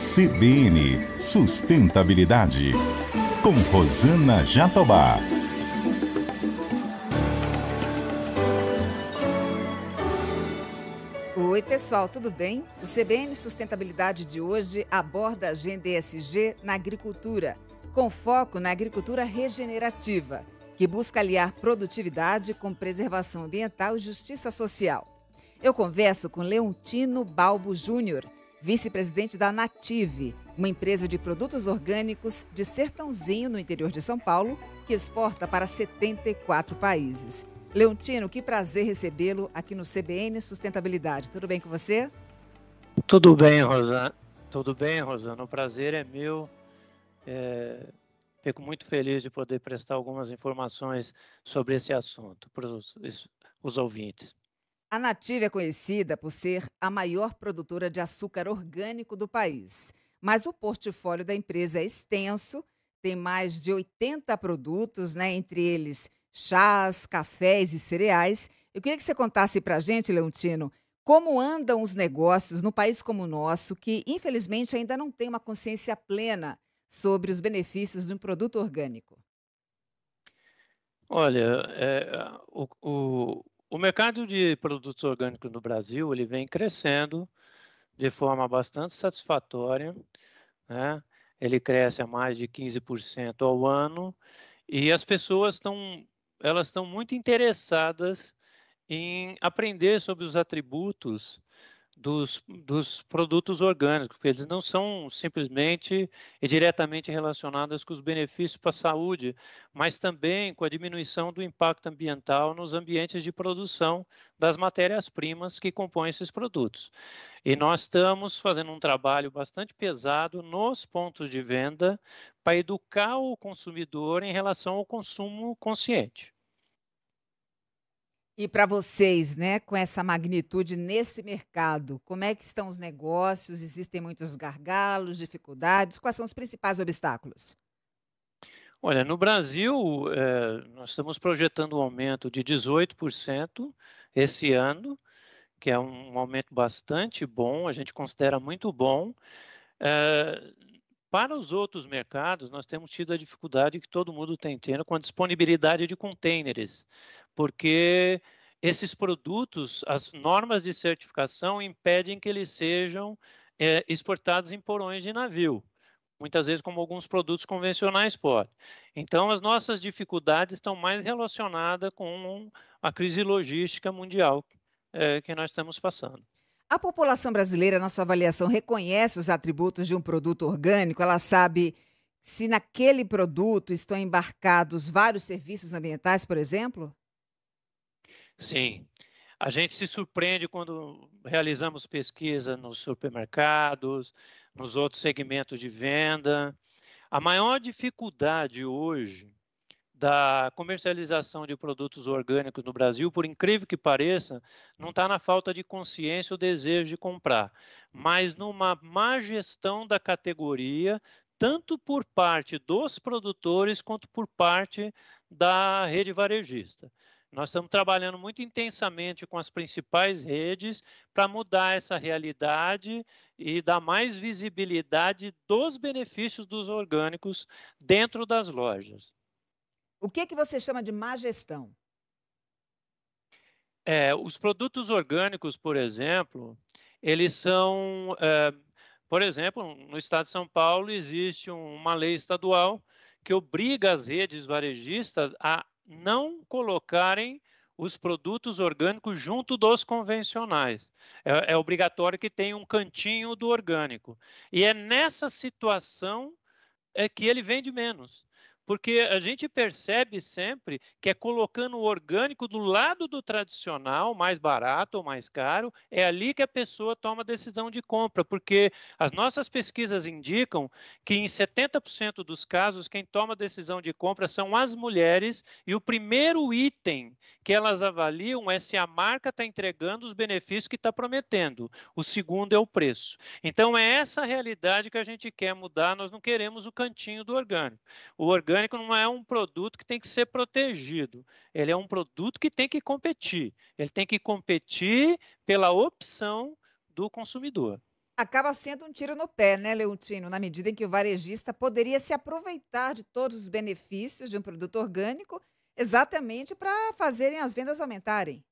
CBN Sustentabilidade, com Rosana Jatobá. Oi, pessoal, tudo bem? O CBN Sustentabilidade de hoje aborda a agenda ESG na agricultura, com foco na agricultura regenerativa, que busca aliar produtividade com preservação ambiental e justiça social. Eu converso com Leontino Balbo Júnior vice-presidente da Native, uma empresa de produtos orgânicos de Sertãozinho, no interior de São Paulo, que exporta para 74 países. Leontino, que prazer recebê-lo aqui no CBN Sustentabilidade. Tudo bem com você? Tudo bem, Rosana. Tudo bem, Rosana. O prazer é meu. É... Fico muito feliz de poder prestar algumas informações sobre esse assunto para os, os ouvintes. A Nativa é conhecida por ser a maior produtora de açúcar orgânico do país, mas o portfólio da empresa é extenso, tem mais de 80 produtos, né, entre eles chás, cafés e cereais. Eu queria que você contasse para a gente, Leontino, como andam os negócios no país como o nosso, que infelizmente ainda não tem uma consciência plena sobre os benefícios de um produto orgânico. Olha, é, o, o, o mercado de produtos orgânicos no Brasil ele vem crescendo de forma bastante satisfatória. Né? Ele cresce a mais de 15% ao ano e as pessoas estão elas estão muito interessadas em aprender sobre os atributos dos, dos produtos orgânicos, porque eles não são simplesmente e diretamente relacionados com os benefícios para a saúde, mas também com a diminuição do impacto ambiental nos ambientes de produção das matérias-primas que compõem esses produtos. E nós estamos fazendo um trabalho bastante pesado nos pontos de venda para educar o consumidor em relação ao consumo consciente. E para vocês, né, com essa magnitude nesse mercado, como é que estão os negócios? Existem muitos gargalos, dificuldades? Quais são os principais obstáculos? Olha, no Brasil, eh, nós estamos projetando um aumento de 18% esse ano, que é um aumento bastante bom, a gente considera muito bom. Eh, para os outros mercados, nós temos tido a dificuldade que todo mundo tem tendo com a disponibilidade de contêineres porque esses produtos, as normas de certificação impedem que eles sejam é, exportados em porões de navio, muitas vezes como alguns produtos convencionais podem. Então, as nossas dificuldades estão mais relacionadas com a crise logística mundial é, que nós estamos passando. A população brasileira, na sua avaliação, reconhece os atributos de um produto orgânico? Ela sabe se naquele produto estão embarcados vários serviços ambientais, por exemplo? Sim. A gente se surpreende quando realizamos pesquisa nos supermercados, nos outros segmentos de venda. A maior dificuldade hoje da comercialização de produtos orgânicos no Brasil, por incrível que pareça, não está na falta de consciência ou desejo de comprar, mas numa má gestão da categoria, tanto por parte dos produtores quanto por parte da rede varejista. Nós estamos trabalhando muito intensamente com as principais redes para mudar essa realidade e dar mais visibilidade dos benefícios dos orgânicos dentro das lojas. O que, que você chama de má gestão? É, os produtos orgânicos, por exemplo, eles são. É, por exemplo, no estado de São Paulo existe uma lei estadual que obriga as redes varejistas a não colocarem os produtos orgânicos junto dos convencionais. É, é, obrigatório que tenha um cantinho do orgânico. E é nessa situação é que ele vende menos porque a gente percebe sempre que é colocando o orgânico do lado do tradicional, mais barato ou mais caro, é ali que a pessoa toma a decisão de compra, porque as nossas pesquisas indicam que em 70% dos casos quem toma a decisão de compra são as mulheres e o primeiro item que elas avaliam é se a marca está entregando os benefícios que está prometendo. O segundo é o preço. Então é essa realidade que a gente quer mudar. Nós não queremos o cantinho do orgânico. O orgânico orgânico não é um produto que tem que ser protegido, ele é um produto que tem que competir. Ele tem que competir pela opção do consumidor. Acaba sendo um tiro no pé, né, Leontino? Na medida em que o varejista poderia se aproveitar de todos os benefícios de um produto orgânico exatamente para fazerem as vendas aumentarem.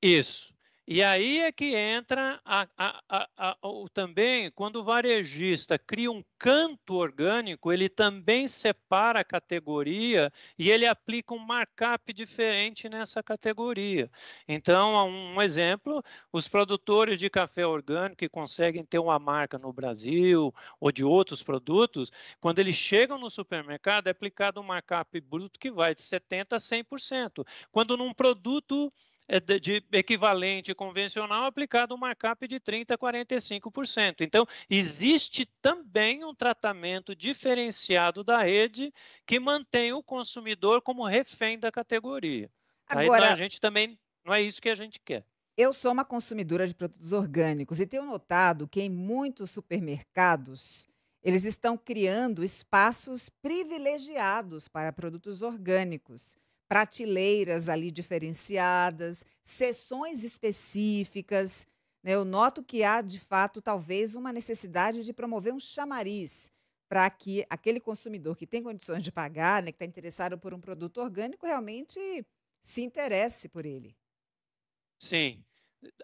Isso. E aí é que entra a, a, a, o, também, quando o varejista cria um canto orgânico, ele também separa a categoria e ele aplica um markup diferente nessa categoria. Então, um exemplo, os produtores de café orgânico que conseguem ter uma marca no Brasil ou de outros produtos, quando eles chegam no supermercado, é aplicado um markup bruto que vai de 70% a 100%. Quando num produto é de equivalente convencional aplicado um CAP de 30% a 45%. Então, existe também um tratamento diferenciado da rede que mantém o consumidor como refém da categoria. Então, Agora, Aí, a gente também não é isso que a gente quer. Eu sou uma consumidora de produtos orgânicos e tenho notado que em muitos supermercados eles estão criando espaços privilegiados para produtos orgânicos prateleiras ali diferenciadas, sessões específicas. Né? Eu noto que há, de fato, talvez uma necessidade de promover um chamariz para que aquele consumidor que tem condições de pagar, né, que está interessado por um produto orgânico, realmente se interesse por ele. Sim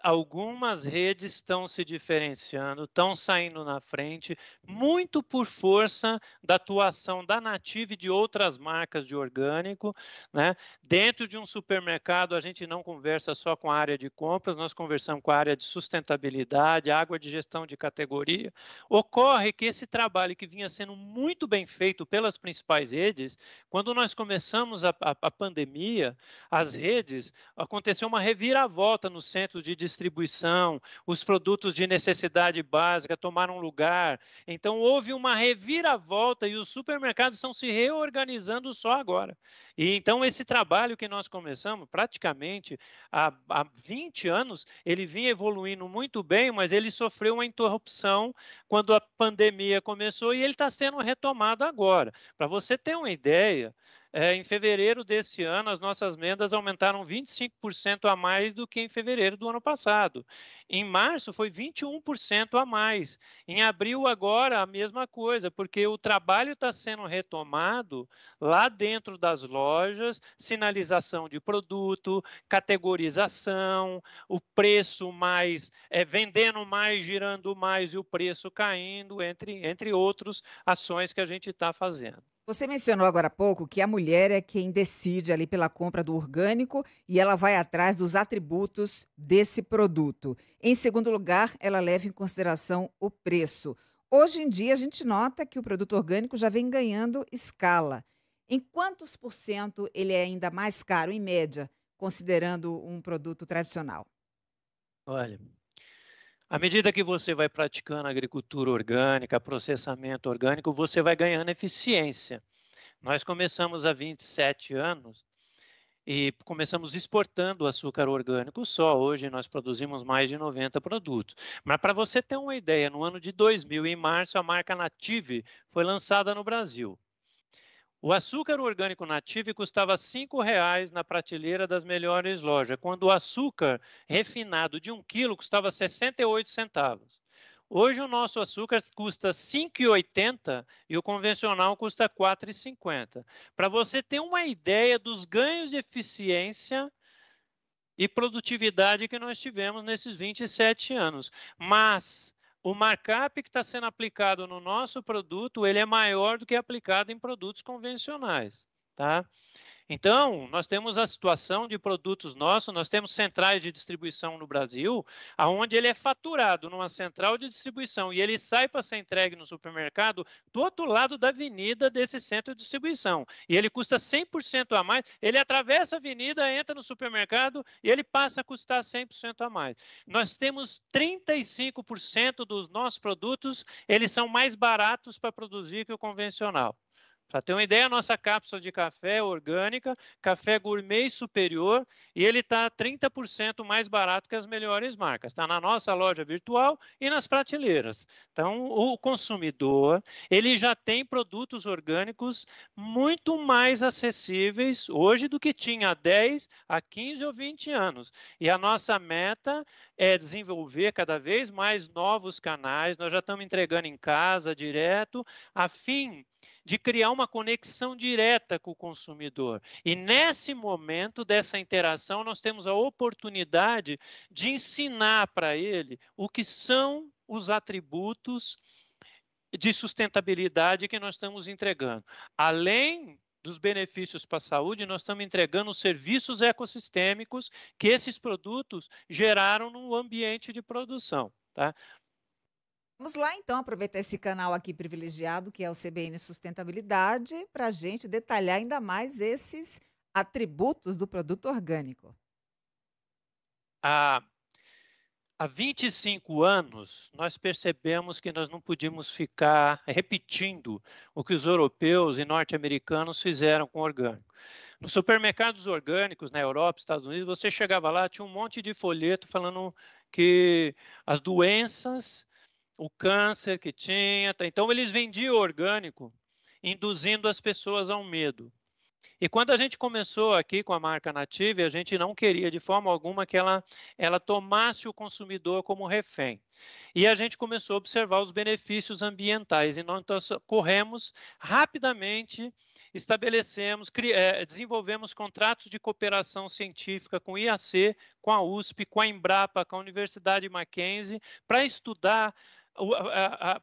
algumas redes estão se diferenciando, estão saindo na frente, muito por força da atuação da Native e de outras marcas de orgânico. Né? Dentro de um supermercado, a gente não conversa só com a área de compras, nós conversamos com a área de sustentabilidade, água de gestão de categoria. Ocorre que esse trabalho que vinha sendo muito bem feito pelas principais redes, quando nós começamos a, a, a pandemia, as redes, aconteceu uma reviravolta no centro de de distribuição, os produtos de necessidade básica tomaram lugar. Então, houve uma reviravolta e os supermercados estão se reorganizando só agora. E então, esse trabalho que nós começamos, praticamente há, há 20 anos, ele vinha evoluindo muito bem, mas ele sofreu uma interrupção quando a pandemia começou e ele está sendo retomado agora. Para você ter uma ideia, é, em fevereiro desse ano, as nossas vendas aumentaram 25% a mais do que em fevereiro do ano passado. Em março, foi 21% a mais. Em abril, agora, a mesma coisa, porque o trabalho está sendo retomado lá dentro das lojas sinalização de produto, categorização, o preço mais, é, vendendo mais, girando mais e o preço caindo, entre, entre outras ações que a gente está fazendo. Você mencionou agora há pouco que a mulher é quem decide ali pela compra do orgânico e ela vai atrás dos atributos desse produto. Em segundo lugar, ela leva em consideração o preço. Hoje em dia, a gente nota que o produto orgânico já vem ganhando escala. Em quantos por cento ele é ainda mais caro, em média, considerando um produto tradicional? Olha, à medida que você vai praticando agricultura orgânica, processamento orgânico, você vai ganhando eficiência. Nós começamos há 27 anos e começamos exportando açúcar orgânico só. Hoje nós produzimos mais de 90 produtos. Mas para você ter uma ideia, no ano de 2000, em março, a marca Native foi lançada no Brasil. O açúcar orgânico nativo custava R$ 5,00 na prateleira das melhores lojas, quando o açúcar refinado de 1 quilo custava R$ centavos. Hoje o nosso açúcar custa R$ 5,80 e o convencional custa R$ 4,50. Para você ter uma ideia dos ganhos de eficiência e produtividade que nós tivemos nesses 27 anos. Mas o markup que está sendo aplicado no nosso produto, ele é maior do que é aplicado em produtos convencionais, tá? Então, nós temos a situação de produtos nossos, nós temos centrais de distribuição no Brasil, aonde ele é faturado numa central de distribuição e ele sai para ser entregue no supermercado do outro lado da avenida desse centro de distribuição. E ele custa 100% a mais, ele atravessa a avenida, entra no supermercado e ele passa a custar 100% a mais. Nós temos 35% dos nossos produtos, eles são mais baratos para produzir que o convencional. Para ter uma ideia, a nossa cápsula de café é orgânica, café gourmet superior, e ele está 30% mais barato que as melhores marcas. Está na nossa loja virtual e nas prateleiras. Então, o consumidor ele já tem produtos orgânicos muito mais acessíveis hoje do que tinha há 10, há 15 ou 20 anos. E a nossa meta é desenvolver cada vez mais novos canais. Nós já estamos entregando em casa direto, a fim de criar uma conexão direta com o consumidor. E nesse momento dessa interação, nós temos a oportunidade de ensinar para ele o que são os atributos de sustentabilidade que nós estamos entregando. Além dos benefícios para a saúde, nós estamos entregando serviços ecossistêmicos que esses produtos geraram no ambiente de produção. Tá? Vamos lá, então, aproveitar esse canal aqui privilegiado, que é o CBN Sustentabilidade, para a gente detalhar ainda mais esses atributos do produto orgânico. Há, há 25 anos, nós percebemos que nós não podíamos ficar repetindo o que os europeus e norte-americanos fizeram com o orgânico. Nos supermercados orgânicos na Europa, Estados Unidos, você chegava lá, tinha um monte de folheto falando que as doenças o câncer que tinha. Tá? Então, eles vendiam orgânico, induzindo as pessoas ao medo. E quando a gente começou aqui com a marca Native, a gente não queria de forma alguma que ela, ela tomasse o consumidor como refém. E a gente começou a observar os benefícios ambientais. E nós então, corremos rapidamente, estabelecemos, é, desenvolvemos contratos de cooperação científica com o IAC, com a USP, com a Embrapa, com a Universidade Mackenzie, para estudar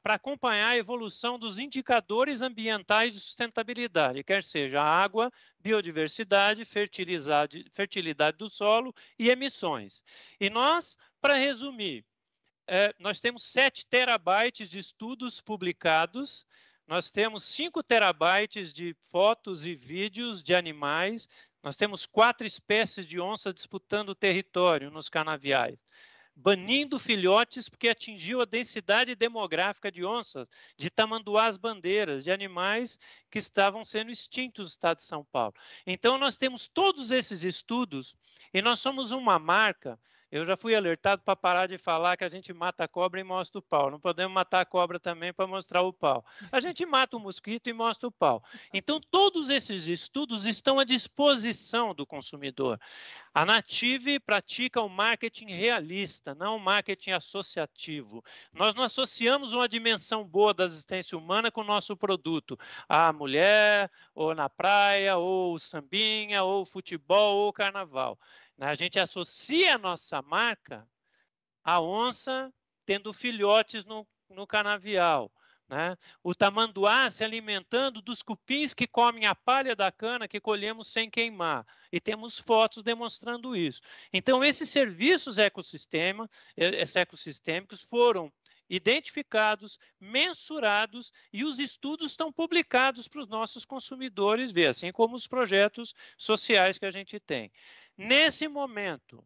para acompanhar a evolução dos indicadores ambientais de sustentabilidade, quer seja água, biodiversidade, fertilidade, fertilidade do solo e emissões. E nós, para resumir, é, nós temos 7 terabytes de estudos publicados, nós temos 5 terabytes de fotos e vídeos de animais, nós temos quatro espécies de onça disputando território nos canaviais banindo filhotes porque atingiu a densidade demográfica de onças, de tamanduás bandeiras, de animais que estavam sendo extintos no estado de São Paulo. Então, nós temos todos esses estudos e nós somos uma marca eu já fui alertado para parar de falar que a gente mata a cobra e mostra o pau. Não podemos matar a cobra também para mostrar o pau. A gente mata o mosquito e mostra o pau. Então, todos esses estudos estão à disposição do consumidor. A Native pratica o marketing realista, não o marketing associativo. Nós não associamos uma dimensão boa da existência humana com o nosso produto. A mulher, ou na praia, ou sambinha, ou futebol, ou carnaval. Né, a gente associa a nossa marca à onça tendo filhotes no, no canavial, né? o tamanduá se alimentando dos cupins que comem a palha da cana que colhemos sem queimar. E temos fotos demonstrando isso. Então, esses serviços ecossistema, ecossistêmicos foram identificados, mensurados e os estudos estão publicados para os nossos consumidores ver, assim como os projetos sociais que a gente tem. Nesse momento,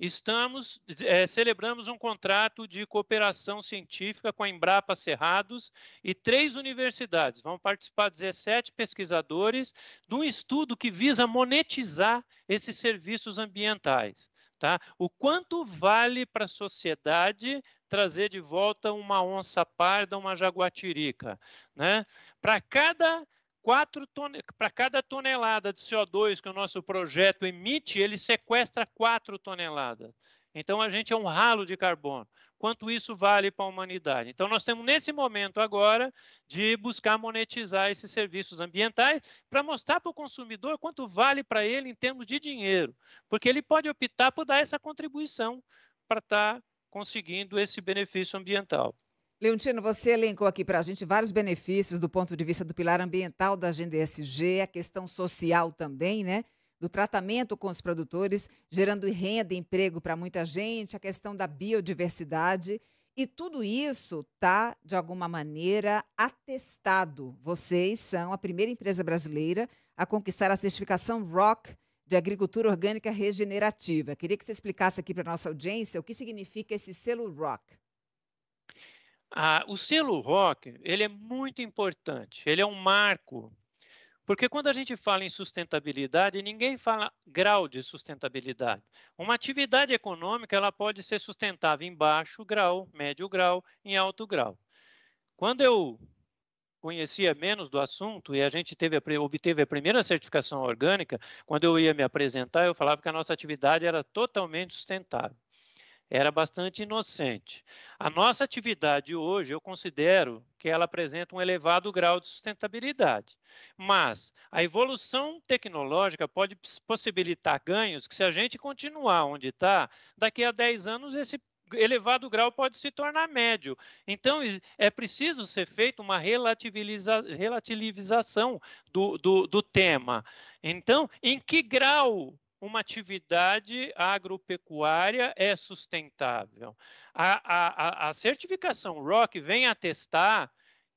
estamos é, celebramos um contrato de cooperação científica com a Embrapa Cerrados e três universidades. Vão participar 17 pesquisadores de um estudo que visa monetizar esses serviços ambientais. Tá? O quanto vale para a sociedade trazer de volta uma onça parda, uma jaguatirica? Né? Para cada quatro tone... para cada tonelada de CO2 que o nosso projeto emite, ele sequestra quatro toneladas. Então a gente é um ralo de carbono. Quanto isso vale para a humanidade? Então nós temos nesse momento agora de buscar monetizar esses serviços ambientais para mostrar para o consumidor quanto vale para ele em termos de dinheiro, porque ele pode optar por dar essa contribuição para estar tá conseguindo esse benefício ambiental. Leontino, você elencou aqui para a gente vários benefícios do ponto de vista do pilar ambiental da agenda ESG, a questão social também, né? Do tratamento com os produtores, gerando renda e emprego para muita gente, a questão da biodiversidade. E tudo isso está, de alguma maneira, atestado. Vocês são a primeira empresa brasileira a conquistar a certificação ROC de Agricultura Orgânica Regenerativa. Queria que você explicasse aqui para a nossa audiência o que significa esse selo ROC. Ah, o selo rock ele é muito importante, ele é um marco, porque quando a gente fala em sustentabilidade, ninguém fala grau de sustentabilidade. Uma atividade econômica ela pode ser sustentável em baixo grau, médio grau, em alto grau. Quando eu conhecia menos do assunto e a gente teve a, obteve a primeira certificação orgânica, quando eu ia me apresentar, eu falava que a nossa atividade era totalmente sustentável era bastante inocente. A nossa atividade hoje, eu considero que ela apresenta um elevado grau de sustentabilidade, mas a evolução tecnológica pode possibilitar ganhos que, se a gente continuar onde está, daqui a 10 anos esse elevado grau pode se tornar médio. Então, é preciso ser feita uma relativização do, do, do tema. Então, em que grau uma atividade agropecuária é sustentável. A, a, a certificação ROC vem atestar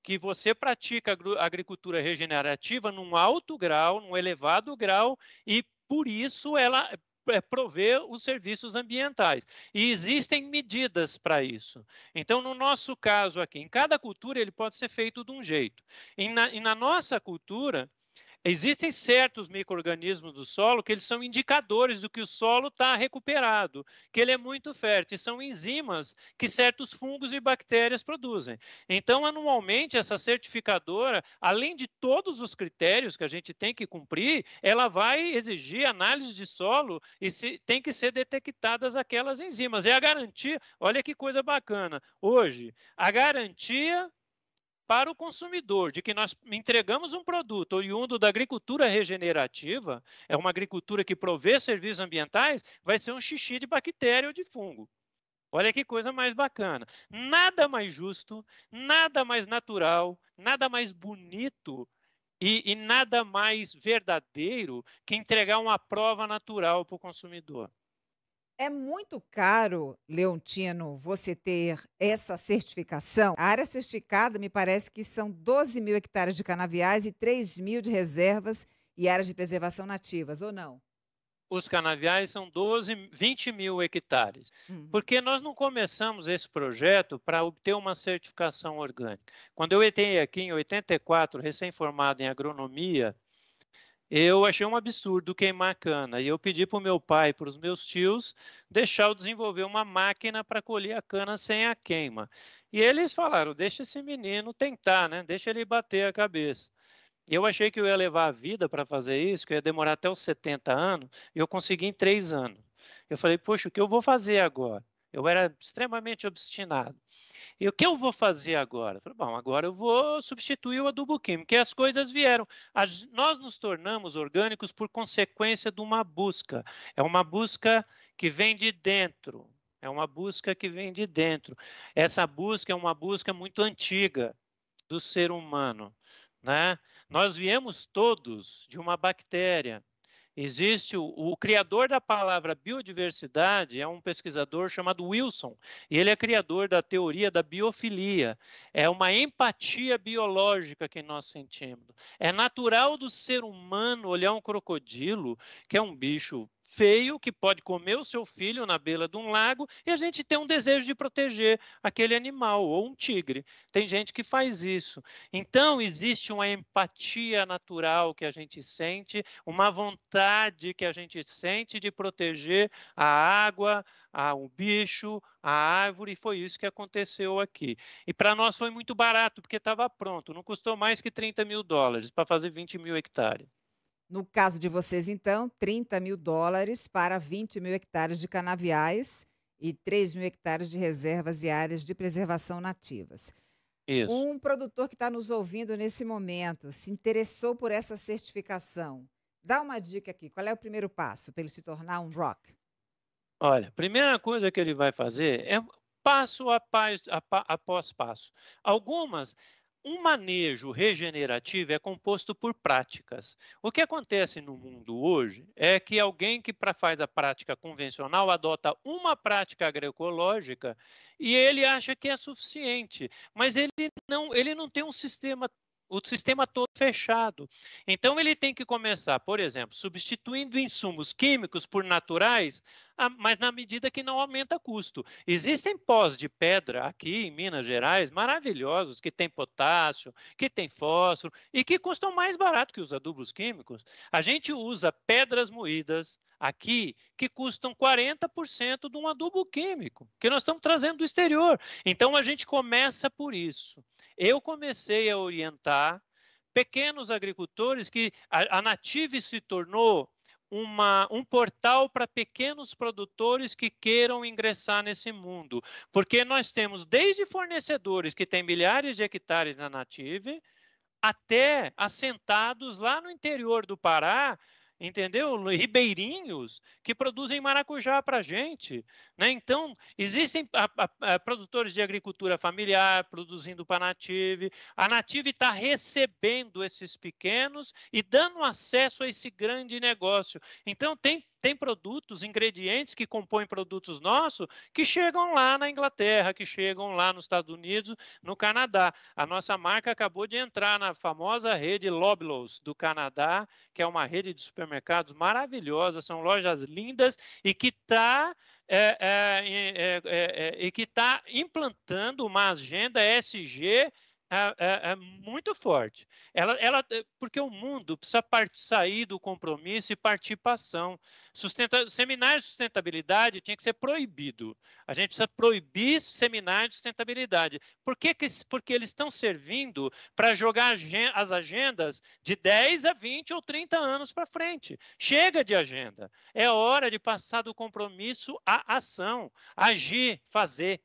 que você pratica agricultura regenerativa num alto grau, num elevado grau, e por isso ela é, prover os serviços ambientais. E existem medidas para isso. Então, no nosso caso aqui, em cada cultura ele pode ser feito de um jeito. E na, e na nossa cultura, Existem certos micro-organismos do solo que eles são indicadores do que o solo está recuperado, que ele é muito fértil, e são enzimas que certos fungos e bactérias produzem. Então, anualmente, essa certificadora, além de todos os critérios que a gente tem que cumprir, ela vai exigir análise de solo e se, tem que ser detectadas aquelas enzimas. É a garantia, olha que coisa bacana, hoje, a garantia para o consumidor de que nós entregamos um produto oriundo da agricultura regenerativa, é uma agricultura que provê serviços ambientais, vai ser um xixi de bactéria ou de fungo. Olha que coisa mais bacana. Nada mais justo, nada mais natural, nada mais bonito e, e nada mais verdadeiro que entregar uma prova natural para o consumidor. É muito caro, Leontino, você ter essa certificação? A área certificada me parece que são 12 mil hectares de canaviais e 3 mil de reservas e áreas de preservação nativas, ou não? Os canaviais são 12, 20 mil hectares. Uhum. Porque nós não começamos esse projeto para obter uma certificação orgânica. Quando eu entrei aqui em 84, recém-formado em agronomia, eu achei um absurdo queimar cana e eu pedi para o meu pai, para os meus tios, deixar eu desenvolver uma máquina para colher a cana sem a queima. E eles falaram: deixa esse menino tentar, né? Deixa ele bater a cabeça. Eu achei que eu ia levar a vida para fazer isso, que ia demorar até os 70 anos, e eu consegui em três anos. Eu falei: poxa, o que eu vou fazer agora? Eu era extremamente obstinado. E o que eu vou fazer agora? falei, bom, agora eu vou substituir o adubo químico, que as coisas vieram. As, nós nos tornamos orgânicos por consequência de uma busca. É uma busca que vem de dentro. É uma busca que vem de dentro. Essa busca é uma busca muito antiga do ser humano, né? Nós viemos todos de uma bactéria Existe o, o, criador da palavra biodiversidade, é um pesquisador chamado Wilson, e ele é criador da teoria da biofilia. É uma empatia biológica que nós sentimos. É natural do ser humano olhar um crocodilo, que é um bicho feio que pode comer o seu filho na beira de um lago e a gente tem um desejo de proteger aquele animal ou um tigre. Tem gente que faz isso. Então, existe uma empatia natural que a gente sente, uma vontade que a gente sente de proteger a água, a um bicho, a árvore, e foi isso que aconteceu aqui. E para nós foi muito barato, porque estava pronto, não custou mais que 30 mil dólares para fazer 20 mil hectares. No caso de vocês, então, 30 mil dólares para 20 mil hectares de canaviais e 3 mil hectares de reservas e áreas de preservação nativas. Isso. Um produtor que está nos ouvindo nesse momento se interessou por essa certificação. Dá uma dica aqui. Qual é o primeiro passo para ele se tornar um rock? Olha, a primeira coisa que ele vai fazer é passo a passo, após passo. Algumas um manejo regenerativo é composto por práticas. O que acontece no mundo hoje é que alguém que faz a prática convencional adota uma prática agroecológica e ele acha que é suficiente, mas ele não, ele não tem um sistema o sistema todo fechado. Então ele tem que começar, por exemplo, substituindo insumos químicos por naturais, mas na medida que não aumenta custo. Existem pós de pedra aqui em Minas Gerais maravilhosos que tem potássio, que tem fósforo e que custam mais barato que os adubos químicos. A gente usa pedras moídas aqui que custam 40% de um adubo químico que nós estamos trazendo do exterior. Então a gente começa por isso eu comecei a orientar pequenos agricultores que a, a Native se tornou uma, um portal para pequenos produtores que queiram ingressar nesse mundo. Porque nós temos desde fornecedores que têm milhares de hectares na Native, até assentados lá no interior do Pará, entendeu? Ribeirinhos que produzem maracujá para a gente. Né? Então, existem a, a, a produtores de agricultura familiar produzindo para a Native. A Native está recebendo esses pequenos e dando acesso a esse grande negócio. Então, tem tem produtos, ingredientes que compõem produtos nossos que chegam lá na Inglaterra, que chegam lá nos Estados Unidos, no Canadá. A nossa marca acabou de entrar na famosa rede Loblaws do Canadá, que é uma rede de supermercados maravilhosa, são lojas lindas e que está é, é, é, é, que está implantando uma agenda SG é, é, é, muito forte. Ela, ela, é, porque o mundo precisa sair do compromisso e partir para ação. Sustenta, seminário de sustentabilidade tinha que ser proibido. A gente precisa proibir seminário de sustentabilidade. Por que que, porque eles estão servindo para jogar as agendas de 10 a 20 ou 30 anos para frente. Chega de agenda. É hora de passar do compromisso à ação, agir, fazer.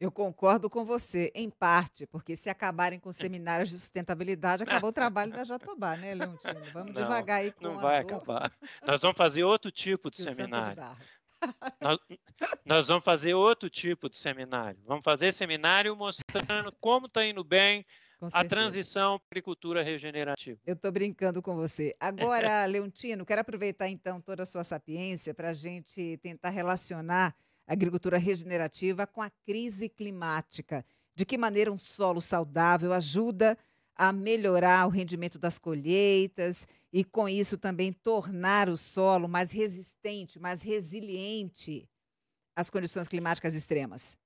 Eu concordo com você, em parte, porque se acabarem com seminários de sustentabilidade, acabou o trabalho da Jatobá, né, Leontino? Vamos não, devagar aí com Não vai dor. acabar. Nós vamos fazer outro tipo de e seminário. Nós, nós, vamos fazer outro tipo de seminário. Vamos fazer seminário mostrando como está indo bem a transição para agricultura regenerativa. Eu estou brincando com você. Agora, Leontino, quero aproveitar então toda a sua sapiência para a gente tentar relacionar agricultura regenerativa com a crise climática. De que maneira um solo saudável ajuda a melhorar o rendimento das colheitas e, com isso, também tornar o solo mais resistente, mais resiliente às condições climáticas extremas?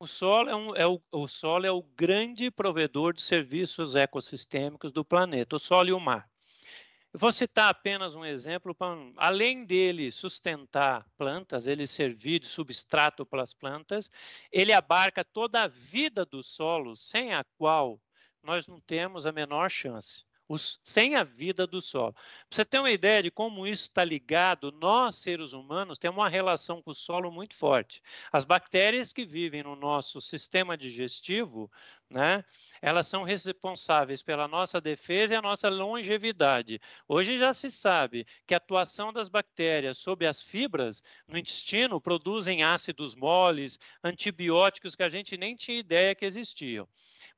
O solo, é um, é o, o solo é o grande provedor de serviços ecossistêmicos do planeta, o solo e o mar. Eu vou citar apenas um exemplo. Pra, além dele sustentar plantas, ele servir de substrato para as plantas, ele abarca toda a vida do solo, sem a qual nós não temos a menor chance os, sem a vida do solo. Pra você ter uma ideia de como isso está ligado, nós, seres humanos, temos uma relação com o solo muito forte. As bactérias que vivem no nosso sistema digestivo, né, elas são responsáveis pela nossa defesa e a nossa longevidade. Hoje já se sabe que a atuação das bactérias sobre as fibras no intestino produzem ácidos moles, antibióticos que a gente nem tinha ideia que existiam.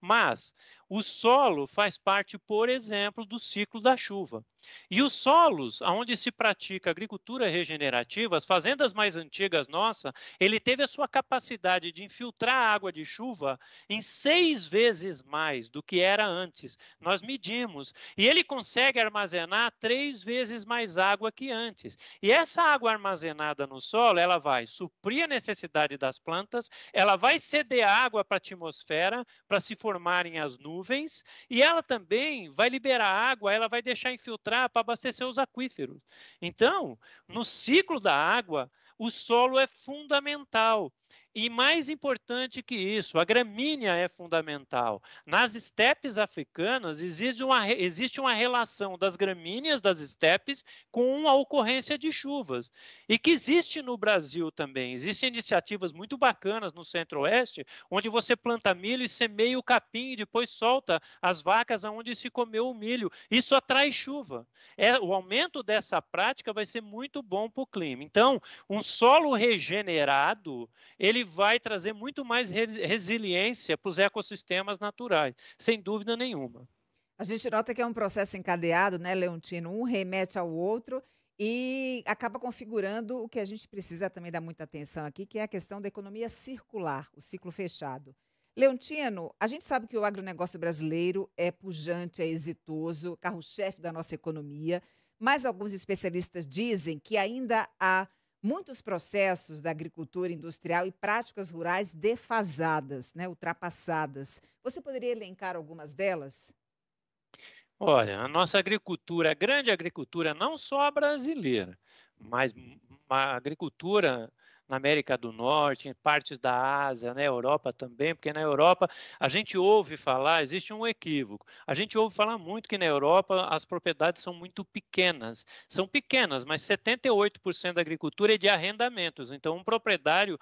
Mas o solo faz parte, por exemplo, do ciclo da chuva. E os solos onde se pratica agricultura regenerativa, as fazendas mais antigas nossa, ele teve a sua capacidade de infiltrar água de chuva em seis vezes mais do que era antes. Nós medimos. E ele consegue armazenar três vezes mais água que antes. E essa água armazenada no solo, ela vai suprir a necessidade das plantas, ela vai ceder água para a atmosfera para se formarem as nuvens nuvens, e ela também vai liberar água, ela vai deixar infiltrar para abastecer os aquíferos. Então, no ciclo da água, o solo é fundamental. E mais importante que isso, a gramínea é fundamental. Nas estepes africanas, existe uma, existe uma relação das gramíneas das estepes com a ocorrência de chuvas. E que existe no Brasil também. Existem iniciativas muito bacanas no Centro-Oeste, onde você planta milho e semeia o capim e depois solta as vacas aonde se comeu o milho. Isso atrai chuva. É, o aumento dessa prática vai ser muito bom para o clima. Então, um solo regenerado, ele vai trazer muito mais resiliência para os ecossistemas naturais, sem dúvida nenhuma. A gente nota que é um processo encadeado, né, Leontino? Um remete ao outro e acaba configurando o que a gente precisa também dar muita atenção aqui, que é a questão da economia circular, o ciclo fechado. Leontino, a gente sabe que o agronegócio brasileiro é pujante, é exitoso, carro-chefe da nossa economia, mas alguns especialistas dizem que ainda há muitos processos da agricultura industrial e práticas rurais defasadas, né, ultrapassadas. Você poderia elencar algumas delas? Olha, a nossa agricultura, a grande agricultura, não só a brasileira, mas hum, a agricultura na América do Norte, em partes da Ásia, na né, Europa também, porque na Europa a gente ouve falar, existe um equívoco. A gente ouve falar muito que na Europa as propriedades são muito pequenas. São pequenas, mas 78% da agricultura é de arrendamentos. Então, um proprietário,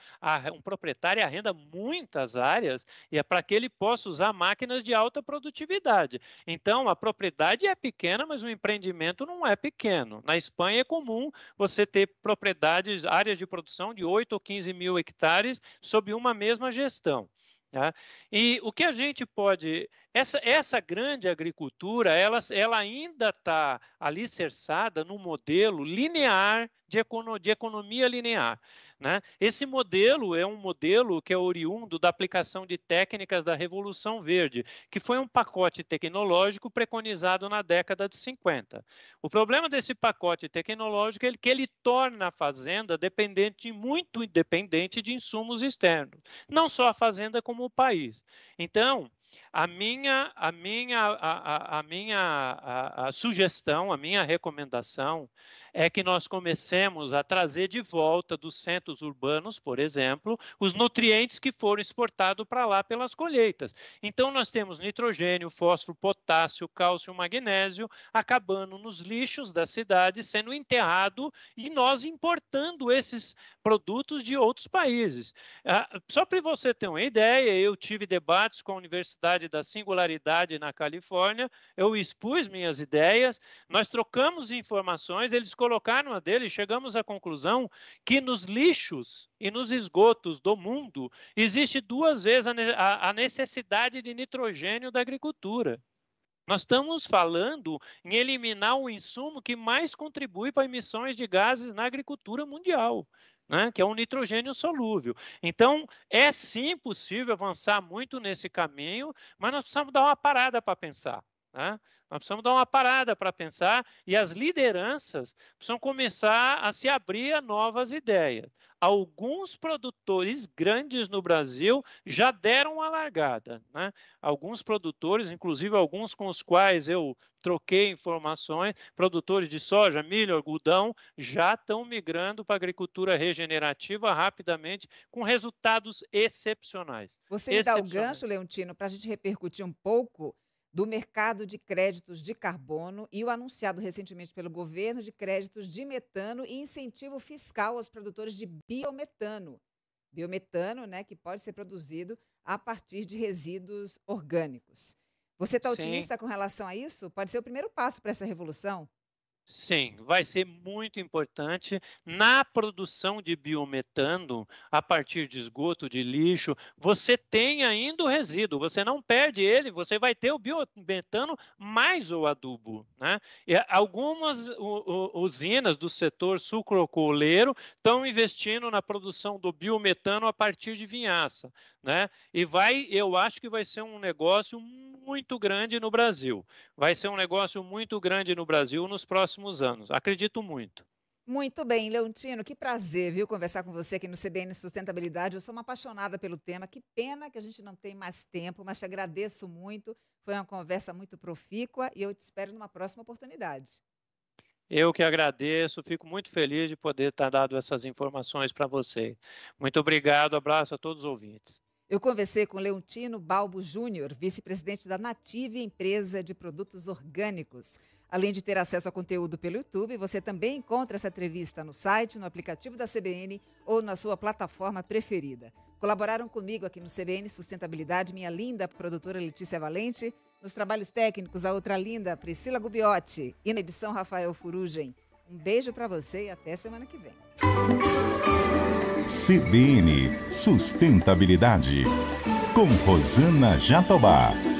um proprietário arrenda muitas áreas e é para que ele possa usar máquinas de alta produtividade. Então, a propriedade é pequena, mas o empreendimento não é pequeno. Na Espanha é comum você ter propriedades, áreas de produção de 8 ou 15 mil hectares sob uma mesma gestão. Tá? E o que a gente pode essa, essa grande agricultura, ela, ela ainda está alicerçada no modelo linear de, econo, de economia linear. Né? Esse modelo é um modelo que é oriundo da aplicação de técnicas da Revolução Verde, que foi um pacote tecnológico preconizado na década de 50. O problema desse pacote tecnológico é que ele torna a fazenda dependente, muito independente de insumos externos, não só a fazenda como o país. Então, a minha, a minha, a, a, a minha a, a sugestão, a minha recomendação é que nós comecemos a trazer de volta dos centros urbanos, por exemplo, os nutrientes que foram exportados para lá pelas colheitas. Então, nós temos nitrogênio, fósforo, potássio, cálcio, magnésio acabando nos lixos da cidade, sendo enterrado e nós importando esses produtos de outros países. Ah, só para você ter uma ideia, eu tive debates com a Universidade da Singularidade na Califórnia, eu expus minhas ideias, nós trocamos informações, eles colocar numa deles, chegamos à conclusão que nos lixos e nos esgotos do mundo existe duas vezes a, a necessidade de nitrogênio da agricultura. Nós estamos falando em eliminar o insumo que mais contribui para emissões de gases na agricultura mundial. Né, que é um nitrogênio solúvel. Então, é sim possível avançar muito nesse caminho, mas nós precisamos dar uma parada para pensar. Né? Nós precisamos dar uma parada para pensar e as lideranças precisam começar a se abrir a novas ideias. Alguns produtores grandes no Brasil já deram uma largada. Né? Alguns produtores, inclusive alguns com os quais eu troquei informações, produtores de soja, milho, algodão, já estão migrando para agricultura regenerativa rapidamente, com resultados excepcionais. Você me dá o gancho, Leontino, para a gente repercutir um pouco do mercado de créditos de carbono e o anunciado recentemente pelo governo de créditos de metano e incentivo fiscal aos produtores de biometano. Biometano, né, que pode ser produzido a partir de resíduos orgânicos. Você está otimista com relação a isso? Pode ser o primeiro passo para essa revolução? Sim, vai ser muito importante na produção de biometano a partir de esgoto, de lixo. Você tem ainda o resíduo, você não perde ele, você vai ter o biometano mais o adubo. Né? E algumas usinas do setor sucro-coleiro estão investindo na produção do biometano a partir de vinhaça. Né? E vai, eu acho que vai ser um negócio muito grande no Brasil. Vai ser um negócio muito grande no Brasil nos próximos próximos anos. Acredito muito. Muito bem, Leontino, que prazer, viu, conversar com você aqui no CBN Sustentabilidade. Eu sou uma apaixonada pelo tema. Que pena que a gente não tem mais tempo, mas te agradeço muito. Foi uma conversa muito profícua e eu te espero numa próxima oportunidade. Eu que agradeço, fico muito feliz de poder estar dando essas informações para você. Muito obrigado, abraço a todos os ouvintes. Eu conversei com Leontino Balbo Júnior, vice-presidente da Native Empresa de Produtos Orgânicos. Além de ter acesso a conteúdo pelo YouTube, você também encontra essa entrevista no site, no aplicativo da CBN ou na sua plataforma preferida. Colaboraram comigo aqui no CBN Sustentabilidade minha linda produtora Letícia Valente, nos trabalhos técnicos a outra linda Priscila Gubiotti e na edição Rafael Furugem. Um beijo para você e até semana que vem. CBN Sustentabilidade com Rosana Jatobá.